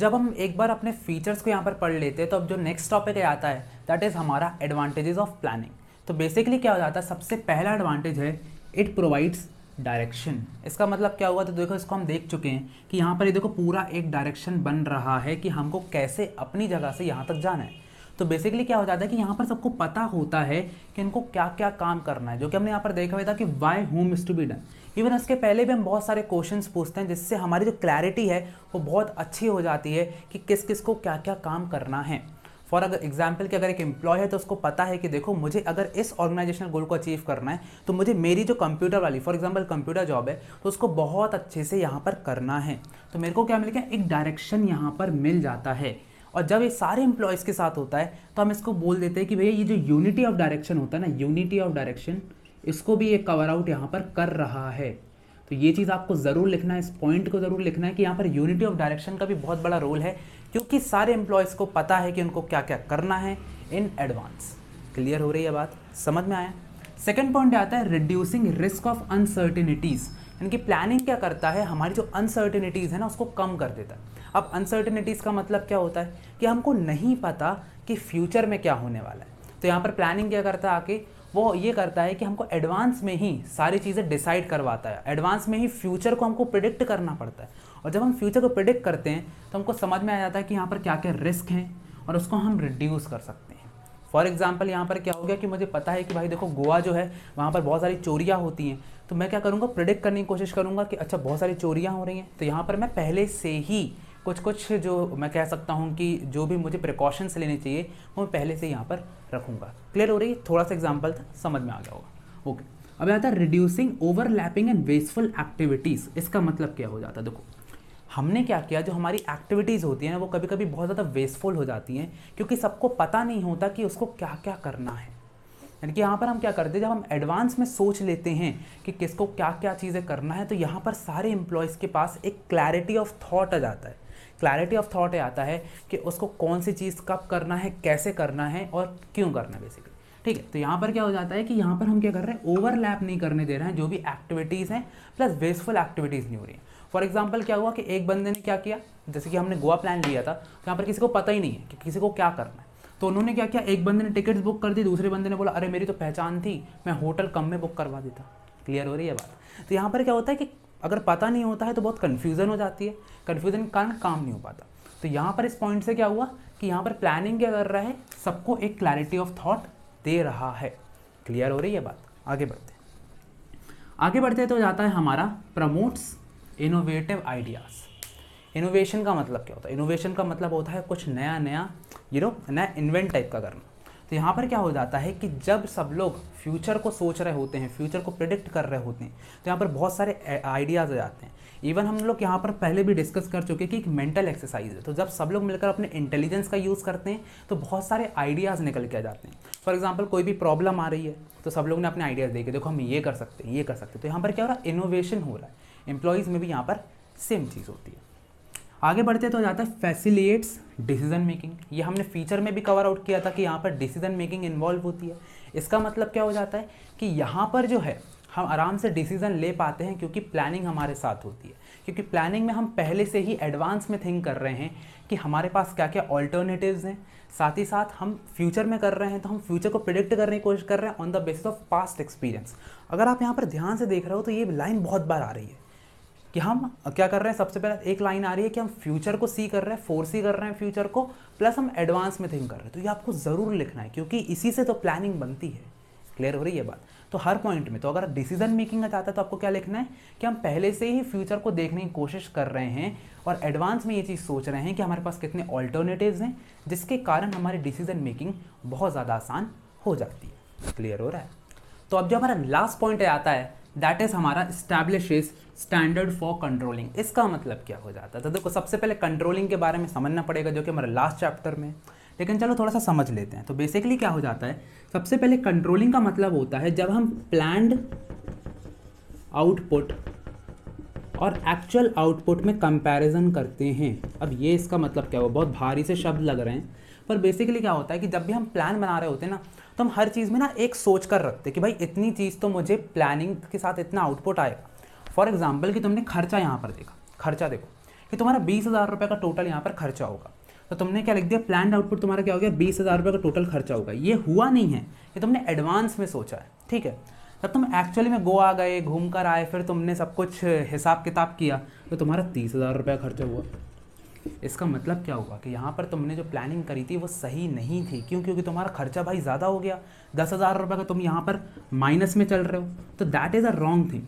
जब हम एक बार अपने फीचर्स को यहाँ पर पढ़ लेते हैं तो अब जो नेक्स्ट टॉपिक आता है दैट इज़ हमारा एडवांटेजेस ऑफ प्लानिंग तो बेसिकली क्या हो जाता है सबसे पहला एडवांटेज है इट प्रोवाइड्स डायरेक्शन इसका मतलब क्या हुआ तो देखो इसको हम देख चुके हैं कि यहाँ पर ये देखो पूरा एक डायरेक्शन बन रहा है कि हमको कैसे अपनी जगह से यहाँ तक जाना है तो बेसिकली क्या हो जाता है कि यहाँ पर सबको पता होता है कि इनको क्या क्या काम करना है जो कि हमने यहाँ पर देखा हुआ था कि why home is to be done even उसके पहले भी हम बहुत सारे क्वेश्चंस पूछते हैं जिससे हमारी जो क्लैरिटी है वो बहुत अच्छी हो जाती है कि किस किस को क्या क्या काम करना है फॉर अगर एग्जाम्पल कि अगर एक एम्प्लॉय है तो उसको पता है कि देखो मुझे अगर इस ऑर्गेनाइजेशनल गोल को अचीव करना है तो मुझे मेरी जो कंप्यूटर वाली फॉर एग्जाम्पल कंप्यूटर जॉब है तो उसको बहुत अच्छे से यहाँ पर करना है तो मेरे को क्या मिल गया एक डायरेक्शन यहाँ पर मिल जाता है और जब ये सारे एम्प्लॉयज़ के साथ होता है तो हम इसको बोल देते हैं कि भैया ये जो यूनिटी ऑफ डायरेक्शन होता है ना यूनिटी ऑफ डायरेक्शन इसको भी ये कवर आउट यहाँ पर कर रहा है तो ये चीज़ आपको ज़रूर लिखना है इस पॉइंट को ज़रूर लिखना है कि यहाँ पर यूनिटी ऑफ डायरेक्शन का भी बहुत बड़ा रोल है क्योंकि सारे एम्प्लॉयज़ को पता है कि उनको क्या क्या करना है इन एडवांस क्लियर हो रही है बात समझ में आया सेकेंड पॉइंट आता है रिड्यूसिंग रिस्क ऑफ अनसर्टिनिटीज़ यानी कि प्लानिंग क्या करता है हमारी जो अनसर्टिनिटीज़ है ना उसको कम कर देता है अब अनसर्टिनिटीज़ का मतलब क्या होता है कि हमको नहीं पता कि फ्यूचर में क्या होने वाला है तो यहाँ पर प्लानिंग क्या करता है आके वो ये करता है कि हमको एडवांस में ही सारी चीज़ें डिसाइड करवाता है एडवांस में ही फ्यूचर को हमको प्रिडिक्ट करना पड़ता है और जब हम फ्यूचर को प्रिडिक्ट करते हैं तो हमको समझ में आ जाता है कि यहाँ पर क्या क्या रिस्क हैं और उसको हम रिड्यूस कर सकते हैं फॉर एग्जाम्पल यहाँ पर क्या हो गया कि मुझे पता है कि भाई देखो गोवा जो है वहाँ पर बहुत सारी चोरियाँ होती हैं तो मैं क्या करूँगा प्रिडिक्ट करने की कोशिश करूँगा कि अच्छा बहुत सारी चोरियाँ हो रही हैं तो यहाँ पर मैं पहले से ही कुछ कुछ जो मैं कह सकता हूँ कि जो भी मुझे प्रिकॉशंस लेने चाहिए वो मैं पहले से यहाँ पर रखूँगा क्लियर हो रही है थोड़ा सा एग्जाम्पल था समझ में आ गया होगा ओके अब आता है reducing overlapping and wasteful activities इसका मतलब क्या हो जाता है देखो हमने क्या किया जो हमारी एक्टिविटीज़ होती हैं वो कभी कभी बहुत ज़्यादा वेस्टफुल हो जाती हैं क्योंकि सबको पता नहीं होता कि उसको क्या क्या करना है यानी कि यहाँ पर हम क्या करते हैं जब हम एडवांस में सोच लेते हैं कि किसको क्या क्या चीज़ें करना है तो यहाँ पर सारे एम्प्लॉयज़ के पास एक क्लैरिटी ऑफ थॉट आ जाता है क्लैरिटी ऑफ थॉट ये आता है कि उसको कौन सी चीज़ कब करना है कैसे करना है और क्यों करना है बेसिकली ठीक है तो यहाँ पर क्या हो जाता है कि यहाँ पर हम क्या कर रहे हैं ओवरलैप नहीं करने दे रहे हैं जो भी एक्टिविटीज़ हैं प्लस वेस्टफुल एक्टिविटीज़ नहीं हो रही हैं फॉर एग्जाम्पल क्या हुआ कि एक बंदे ने क्या किया जैसे कि हमने गोवा प्लान लिया था तो यहाँ पर किसी को पता ही नहीं है कि किसी को क्या करना है तो उन्होंने क्या किया एक बंदे ने टिकट्स बुक कर दी दूसरे बंदे ने बोला अरे मेरी तो पहचान थी मैं होटल कम में बुक करवा देता क्लियर हो रही है बात तो यहाँ पर क्या होता है कि अगर पता नहीं होता है तो बहुत कन्फ्यूज़न हो जाती है कन्फ्यूज़न के कारण काम नहीं हो पाता तो यहाँ पर इस पॉइंट से क्या हुआ कि यहाँ पर प्लानिंग क्या कर रहा है सबको एक क्लैरिटी ऑफ थॉट दे रहा है क्लियर हो रही है बात आगे बढ़ते आगे बढ़ते तो जाता है हमारा प्रमोट्स इनोवेटिव आइडियाज़ इनोवेशन का मतलब क्या होता है इनोवेशन का मतलब होता है कुछ नया नया यू नो नया इन्वेंट टाइप का करना तो यहाँ पर क्या हो जाता है कि जब सब लोग फ्यूचर को सोच रहे होते हैं फ्यूचर को प्रिडिक्ट कर रहे होते हैं तो यहाँ पर बहुत सारे आइडियाज़ आ जाते हैं इवन हम लोग यहाँ पर पहले भी डिस्कस कर चुके हैं कि एक मेंटल एक्सरसाइज है तो जब सब लोग मिलकर अपने इंटेलिजेंस का यूज़ करते हैं तो बहुत सारे आइडियाज़ निकल के आ जाते हैं फॉर एग्जाम्पल कोई भी प्रॉब्लम आ रही है तो सब लोग ने अपने आइडियाज़ देखे देखो हम ये कर सकते हैं ये कर सकते हैं तो यहाँ पर क्या हो रहा है इनोवेशन हो रहा है एम्प्लॉयज़ में भी यहाँ पर सेम चीज़ होती है आगे बढ़ते तो जाता है फैसिलिएट्स डिसीजन मेकिंग ये हमने फीचर में भी कवर आउट किया था कि यहाँ पर डिसीजन मेकिंग इन्वॉल्व होती है इसका मतलब क्या हो जाता है कि यहाँ पर जो है हम आराम से डिसीजन ले पाते हैं क्योंकि प्लानिंग हमारे साथ होती है क्योंकि प्लानिंग में हम पहले से ही एडवांस में थिंक कर रहे हैं कि हमारे पास क्या क्या ऑल्टरनेटिव हैं साथ ही साथ हम फ्यूचर में कर रहे हैं तो हम फ्यूचर को प्रिडिक्ट करने की कोशिश कर रहे हैं on the basis of past experience अगर आप यहाँ पर ध्यान से देख रहे हो तो ये लाइन बहुत बार आ रही है कि हम क्या कर रहे हैं सबसे पहले एक लाइन आ रही है कि हम फ्यूचर को सी कर रहे हैं फोर सी कर रहे हैं फ्यूचर को प्लस हम एडवांस में थिंक कर रहे हैं तो ये आपको ज़रूर लिखना है क्योंकि इसी से तो प्लानिंग बनती है क्लियर हो रही है बात तो हर पॉइंट में तो अगर डिसीजन मेकिंग का चाहता है तो आपको क्या लिखना है कि हम पहले से ही फ्यूचर को देखने की कोशिश कर रहे हैं और एडवांस में ये चीज़ सोच रहे हैं कि हमारे पास कितने ऑल्टरनेटिव्स हैं जिसके कारण हमारी डिसीजन मेकिंग बहुत ज़्यादा आसान हो जाती है क्लियर हो रहा है तो अब जो हमारा लास्ट पॉइंट आता है दैट इज़ हमारा स्टैब्लिश स्टैंडर्ड फॉर कंट्रोलिंग इसका मतलब क्या हो जाता है तो देखो सबसे पहले कंट्रोलिंग के बारे में समझना पड़ेगा जो कि हमारे लास्ट चैप्टर में लेकिन चलो थोड़ा सा समझ लेते हैं तो बेसिकली क्या हो जाता है सबसे पहले कंट्रोलिंग का मतलब होता है जब हम प्लान आउटपुट और एक्चुअल आउटपुट में कंपैरिजन करते हैं अब ये इसका मतलब क्या हुआ बहुत भारी से शब्द लग रहे हैं पर बेसिकली क्या होता है कि जब भी हम प्लान बना रहे होते हैं ना तो हम हर चीज़ में ना एक सोच कर रखते हैं कि भाई इतनी चीज़ तो मुझे प्लानिंग के साथ इतना आउटपुट आएगा फॉर एग्जाम्पल कि तुमने खर्चा यहाँ पर देखा खर्चा देखो कि तुम्हारा बीस हज़ार रुपये का टोटल यहाँ पर खर्चा होगा तो तुमने क्या लिख दिया प्लान आउटपुट तुम्हारा क्या हो गया बीस हज़ार रुपये का टोटल खर्चा होगा ये हुआ नहीं है ये तुमने एडवांस में सोचा है ठीक है जब तो तुम एक्चुअली में गोवा गए घूम कर आए फिर तुमने सब कुछ हिसाब किताब किया तो तुम्हारा तीस हज़ार रुपया खर्चा हुआ इसका मतलब क्या हुआ कि यहाँ पर तुमने जो प्लानिंग करी थी वो सही नहीं थी क्यों क्योंकि तुम्हारा खर्चा भाई ज़्यादा हो गया दस हज़ार रुपये का तुम यहाँ पर माइनस में चल रहे हो तो that is a wrong thing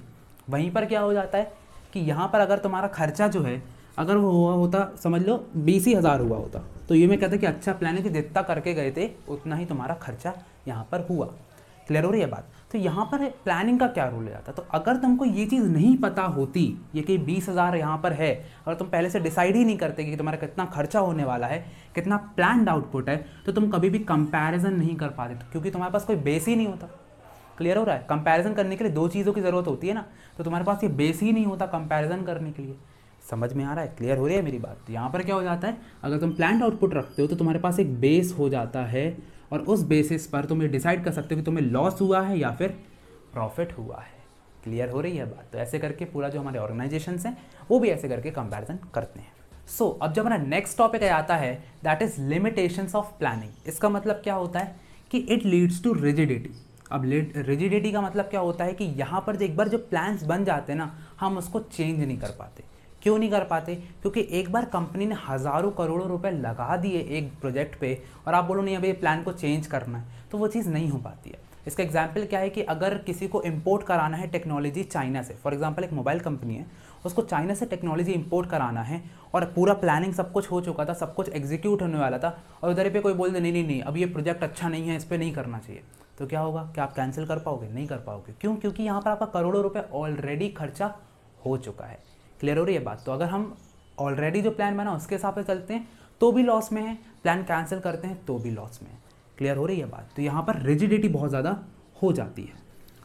वहीं पर क्या हो जाता है कि यहाँ पर अगर तुम्हारा खर्चा जो है अगर वो हुआ होता समझ लो बीस ही हज़ार हुआ होता तो ये मैं कहता कि अच्छा प्लानिंग जितना करके गए थे उतना ही तुम्हारा खर्चा यहाँ पर हुआ क्लियर हो रही है बात तो यहाँ पर प्लानिंग का क्या रोल जाता है तो अगर तुमको ये चीज़ नहीं पता होती ये कि बीस हज़ार यहाँ पर है अगर तुम पहले से डिसाइड ही नहीं करते कि तुम्हारा कितना खर्चा होने वाला है कितना प्लान आउटपुट है तो तुम कभी भी कंपैरिजन नहीं कर पाते तो क्योंकि तुम्हारे पास कोई बेस ही नहीं होता क्लियर हो रहा है कंपैरिजन करने के लिए दो चीज़ों की ज़रूरत होती है ना तो तुम्हारे पास ये बेस ही नहीं होता कंपैरिजन करने के लिए समझ में आ रहा है क्लियर हो रही है मेरी बात तो यहाँ पर क्या हो जाता है अगर तुम प्लान आउटपुट रखते हो तो तुम्हारे पास एक बेस हो जाता है और उस बेसिस पर तुम ये डिसाइड कर सकते हो कि तुम्हें लॉस हुआ है या फिर प्रॉफिट हुआ है क्लियर हो रही है बात तो ऐसे करके पूरा जो हमारे ऑर्गेनाइजेशन हैं वो भी ऐसे करके कंपेरिजन करते हैं सो so, अब जब हमारा नेक्स्ट टॉपिक आता है that is limitation of planning इसका मतलब क्या होता है कि इट लीड्स टू रिजिडिटी अब रिजिडिटी का मतलब क्या होता है कि यहाँ पर एक बार जो प्लान्स बन जाते हैं ना हम उसको चेंज नहीं कर पाते क्यों नहीं कर पाते क्योंकि एक बार कंपनी ने हज़ारों करोड़ों रुपए लगा दिए एक प्रोजेक्ट पे और आप बोलो नहीं अभी प्लान को चेंज करना है तो वो चीज़ नहीं हो पाती है इसका एग्जाम्पल क्या है कि अगर किसी को इम्पोर्ट कराना है टेक्नोलॉजी चाइना से फॉर एग्जाम्पल एक मोबाइल कंपनी है उसको चाइना से टेक्नोलॉजी इम्पोर्ट कराना है और पूरा प्लानिंग सब कुछ हो चुका था सब कुछ एग्जीक्यूट होने वाला था और उधर पे कोई बोल दे नहीं नहीं नहीं अब ये प्रोजेक्ट अच्छा नहीं है इस पर नहीं करना चाहिए तो क्या होगा क्या आप कैंसिल कर पाओगे नहीं कर पाओगे क्यों क्योंकि यहाँ पर आपका करोड़ों रुपये ऑलरेडी खर्चा हो चुका है क्लियर हो रही है बात तो अगर हम ऑलरेडी जो प्लान बना उसके हिसाब से चलते हैं तो भी लॉस में है प्लान कैंसिल करते हैं तो भी लॉस में है क्लियर हो रही है बात तो यहाँ पर रिजिडिटी बहुत ज़्यादा हो जाती है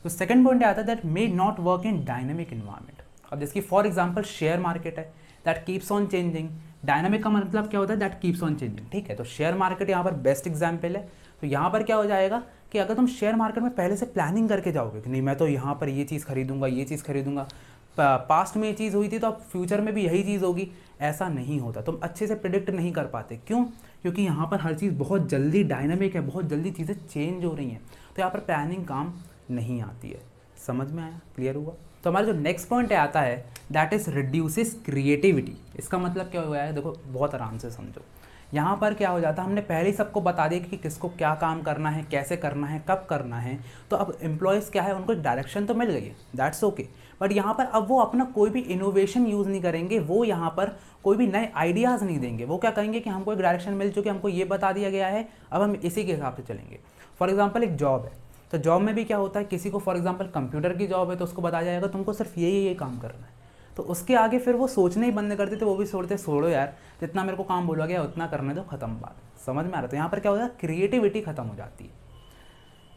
तो सेकेंड पॉइंट आता है that may not work in dynamic environment अब जैसे कि फॉर एग्जाम्पल शेयर मार्केट है that keeps on changing dynamic का मतलब क्या होता है दैट कीप्स ऑन चेंजिंग ठीक है तो शेयर मार्केट यहाँ पर बेस्ट एग्जाम्पल है तो यहाँ पर क्या हो जाएगा कि अगर तुम शेयर मार्केट में पहले से प्लानिंग करके जाओगे कि नहीं मैं तो यहाँ पर ये चीज़ खरीदूंगा ये चीज़ खरीदूंगा पास्ट में ये चीज़ हुई थी तो अब फ्यूचर में भी यही चीज़ होगी ऐसा नहीं होता तुम अच्छे से प्रिडिक्ट नहीं कर पाते क्यों क्योंकि यहाँ पर हर चीज़ बहुत जल्दी डायनामिक है बहुत जल्दी चीज़ें चेंज हो रही हैं तो यहाँ पर प्लानिंग काम नहीं आती है समझ में आया क्लियर हुआ तो हमारा जो नेक्स्ट पॉइंट आता है दैट इज़ रिड्यूसिस क्रिएटिविटी इसका मतलब क्या हुआ है देखो बहुत आराम से समझो यहाँ पर क्या हो जाता है हमने पहले ही सबको बता दिया कि किसको क्या काम करना है कैसे करना है कब करना है तो अब एम्प्लॉयज़ क्या है उनको एक डायरेक्शन तो मिल गई है दैट्स ओके बट यहाँ पर अब वो अपना कोई भी इनोवेशन यूज़ नहीं करेंगे वो यहाँ पर कोई भी नए आइडियाज़ नहीं देंगे वो क्या कहेंगे कि हमको एक डायरेक्शन मिल चुकी हमको ये बता दिया गया है अब हम इसी के हिसाब से चलेंगे फॉर एग्ज़ाम्पल एक जॉब है तो जॉब में भी क्या होता है किसी को फॉर एग्जाम्पल कंप्यूटर की जॉब है तो उसको बताया जाएगा तुमको सिर्फ ये ये काम करना है तो उसके आगे फिर वो सोचने ही बंद करते थे वो भी सोचते छोड़ो यार जितना मेरे को काम बोला गया उतना करने दो खत्म बात समझ में आ रहा था यहाँ पर क्या होता है क्रिएटिविटी खत्म हो जाती है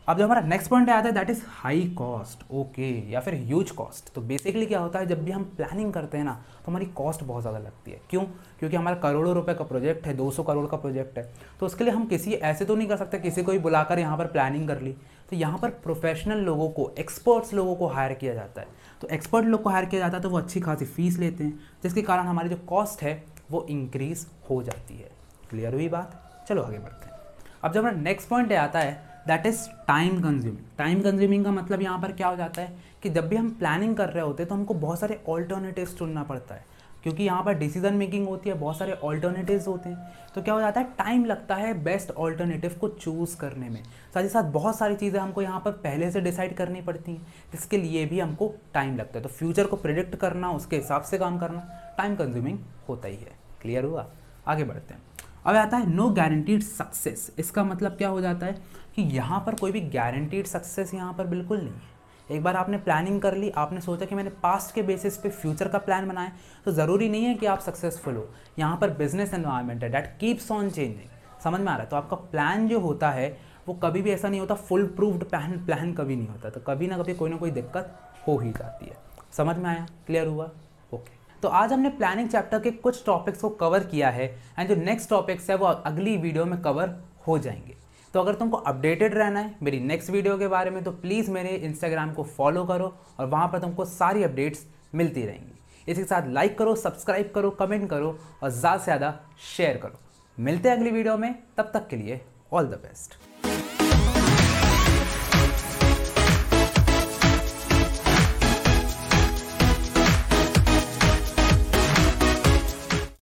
अब जो हमारा नेक्स्ट पॉइंट आता है that is high cost okay या फिर ह्यूज कॉस्ट तो बेसिकली क्या होता है जब भी हम प्लानिंग करते हैं ना तो हमारी कॉस्ट बहुत ज़्यादा लगती है क्यों क्योंकि हमारा करोड़ों रुपए का प्रोजेक्ट है 200 करोड़ का प्रोजेक्ट है तो उसके लिए हम किसी ऐसे तो नहीं कर सकते किसी को भी बुलाकर यहाँ पर प्लानिंग कर ली तो यहाँ पर प्रोफेशनल लोगों को एक्सपर्ट्स लोगों को हायर किया जाता है तो एक्सपर्ट लोग को हायर किया जाता है तो वो अच्छी खासी फ़ीस लेते हैं जिसके कारण हमारी जो कॉस्ट है वो इंक्रीज़ हो जाती है क्लियर हुई बात चलो आगे बढ़ते हैं अब जब हमारा नेक्स्ट पॉइंट आता है that is time consuming time consuming का मतलब यहाँ पर क्या हो जाता है कि जब भी हम प्लानिंग कर रहे होते हैं तो हमको बहुत सारे ऑल्टरनेटिव चुनना पड़ता है क्योंकि यहाँ पर डिसीजन मेकिंग होती है बहुत सारे ऑल्टरनेटिव होते हैं तो क्या हो जाता है टाइम लगता है बेस्ट ऑल्टरनेटिव को चूज़ करने में साथ ही साथ बहुत सारी चीज़ें हमको यहाँ पर पहले से डिसाइड करनी पड़ती हैं जिसके लिए भी हमको टाइम लगता है तो फ्यूचर को प्रिडिक्ट करना उसके हिसाब से काम करना टाइम कंज्यूमिंग होता ही है क्लियर हुआ आगे बढ़ते हैं अब आता है नो गारंटीड सक्सेस इसका मतलब क्या हो जाता है कि यहाँ पर कोई भी गारंटीड सक्सेस यहाँ पर बिल्कुल नहीं है एक बार आपने प्लानिंग कर ली आपने सोचा कि मैंने पास्ट के बेसिस पे फ्यूचर का प्लान बनाया तो ज़रूरी नहीं है कि आप सक्सेसफुल हो यहाँ पर बिजनेस एनवायरमेंट है डैट कीप्स ऑन चेंजिंग समझ में आ रहा है तो आपका प्लान जो होता है वो कभी भी ऐसा नहीं होता फुल प्रूफ्ड प्लान प्लान कभी नहीं होता तो कभी ना कभी कोई ना कोई दिक्कत हो ही जाती है समझ में आया क्लियर हुआ ओके तो आज हमने प्लानिंग चैप्टर के कुछ टॉपिक्स को कवर किया है एंड जो नेक्स्ट टॉपिक्स है वो अगली वीडियो में कवर हो जाएंगे तो अगर तुमको अपडेटेड रहना है मेरी नेक्स्ट वीडियो के बारे में तो प्लीज़ मेरे इंस्टाग्राम को फॉलो करो और वहाँ पर तुमको सारी अपडेट्स मिलती रहेंगी इसी साथ लाइक करो सब्सक्राइब करो कमेंट करो और ज़्यादा से ज़्यादा शेयर करो मिलते हैं अगली वीडियो में तब तक के लिए ऑल द बेस्ट